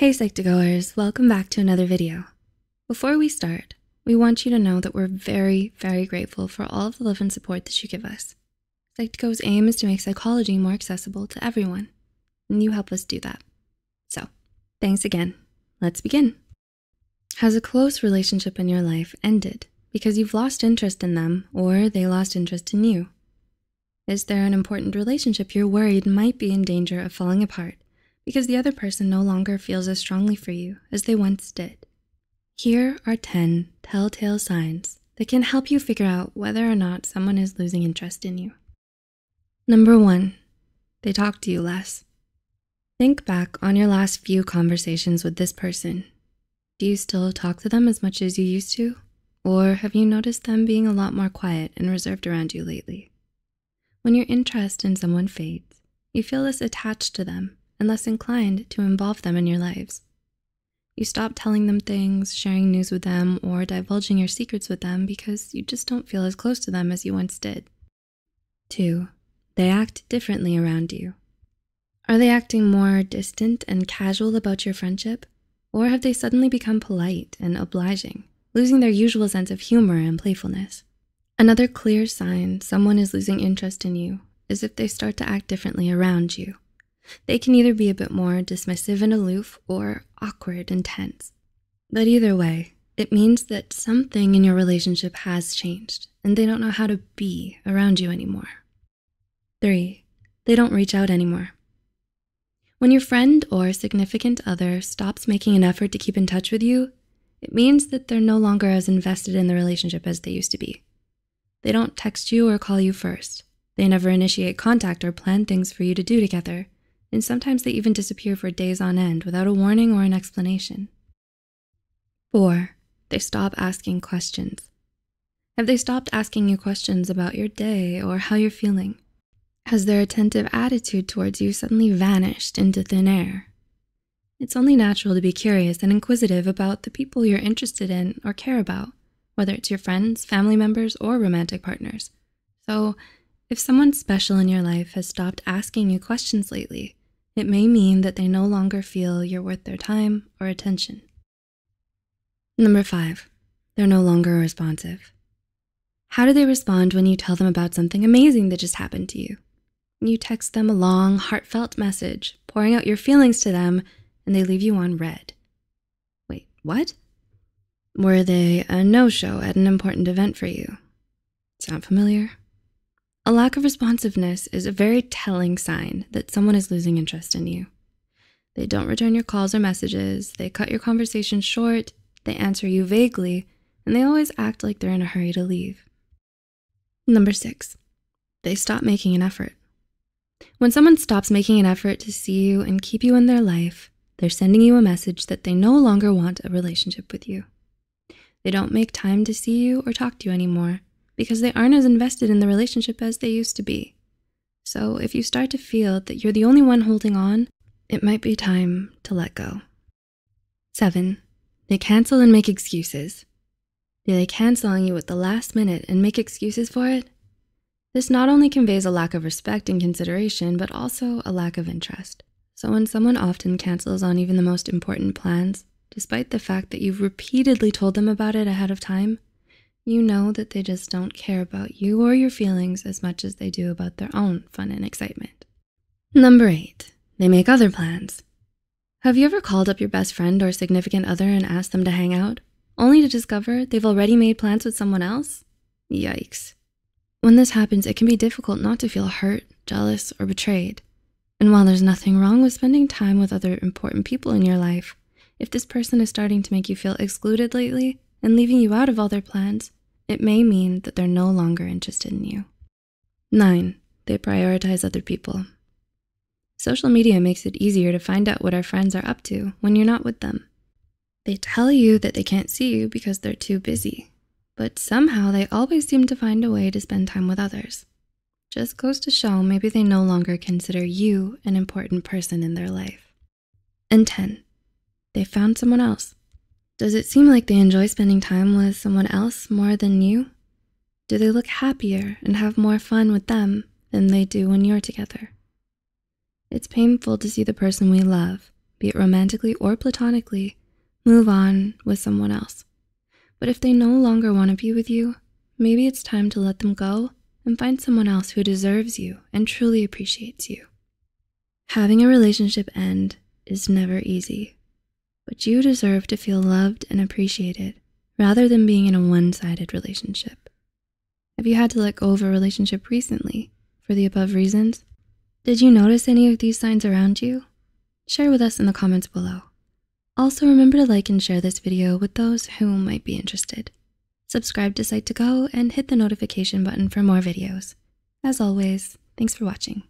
Hey Psych2Goers, welcome back to another video. Before we start, we want you to know that we're very, very grateful for all of the love and support that you give us. Psych2Go's aim is to make psychology more accessible to everyone, and you help us do that. So, thanks again. Let's begin. Has a close relationship in your life ended because you've lost interest in them or they lost interest in you? Is there an important relationship you're worried might be in danger of falling apart because the other person no longer feels as strongly for you as they once did. Here are 10 telltale signs that can help you figure out whether or not someone is losing interest in you. Number one, they talk to you less. Think back on your last few conversations with this person. Do you still talk to them as much as you used to? Or have you noticed them being a lot more quiet and reserved around you lately? When your interest in someone fades, you feel less attached to them and less inclined to involve them in your lives. You stop telling them things, sharing news with them, or divulging your secrets with them because you just don't feel as close to them as you once did. 2. They act differently around you. Are they acting more distant and casual about your friendship? Or have they suddenly become polite and obliging, losing their usual sense of humor and playfulness? Another clear sign someone is losing interest in you is if they start to act differently around you. They can either be a bit more dismissive and aloof or awkward and tense. But either way, it means that something in your relationship has changed and they don't know how to be around you anymore. Three, they don't reach out anymore. When your friend or significant other stops making an effort to keep in touch with you, it means that they're no longer as invested in the relationship as they used to be. They don't text you or call you first. They never initiate contact or plan things for you to do together and sometimes they even disappear for days on end without a warning or an explanation. 4. They stop asking questions. Have they stopped asking you questions about your day or how you're feeling? Has their attentive attitude towards you suddenly vanished into thin air? It's only natural to be curious and inquisitive about the people you're interested in or care about, whether it's your friends, family members, or romantic partners. So, if someone special in your life has stopped asking you questions lately, it may mean that they no longer feel you're worth their time or attention. Number five, they're no longer responsive. How do they respond when you tell them about something amazing that just happened to you? You text them a long, heartfelt message, pouring out your feelings to them, and they leave you on red. Wait, what? Were they a no-show at an important event for you? Sound familiar? A lack of responsiveness is a very telling sign that someone is losing interest in you. They don't return your calls or messages, they cut your conversation short, they answer you vaguely, and they always act like they're in a hurry to leave. Number six, they stop making an effort. When someone stops making an effort to see you and keep you in their life, they're sending you a message that they no longer want a relationship with you. They don't make time to see you or talk to you anymore, because they aren't as invested in the relationship as they used to be. So if you start to feel that you're the only one holding on, it might be time to let go. Seven, they cancel and make excuses. Do they cancel on you at the last minute and make excuses for it? This not only conveys a lack of respect and consideration, but also a lack of interest. So when someone often cancels on even the most important plans, despite the fact that you've repeatedly told them about it ahead of time, you know that they just don't care about you or your feelings as much as they do about their own fun and excitement. Number eight, they make other plans. Have you ever called up your best friend or significant other and asked them to hang out, only to discover they've already made plans with someone else? Yikes. When this happens, it can be difficult not to feel hurt, jealous, or betrayed. And while there's nothing wrong with spending time with other important people in your life, if this person is starting to make you feel excluded lately, and leaving you out of all their plans, it may mean that they're no longer interested in you. 9. They prioritize other people. Social media makes it easier to find out what our friends are up to when you're not with them. They tell you that they can't see you because they're too busy, but somehow they always seem to find a way to spend time with others. Just goes to show maybe they no longer consider you an important person in their life. And 10. They found someone else. Does it seem like they enjoy spending time with someone else more than you? Do they look happier and have more fun with them than they do when you're together? It's painful to see the person we love, be it romantically or platonically, move on with someone else. But if they no longer want to be with you, maybe it's time to let them go and find someone else who deserves you and truly appreciates you. Having a relationship end is never easy but you deserve to feel loved and appreciated rather than being in a one sided relationship. Have you had to let go of a relationship recently for the above reasons? Did you notice any of these signs around you? Share with us in the comments below. Also remember to like and share this video with those who might be interested. Subscribe to Psych2Go and hit the notification button for more videos. As always, thanks for watching.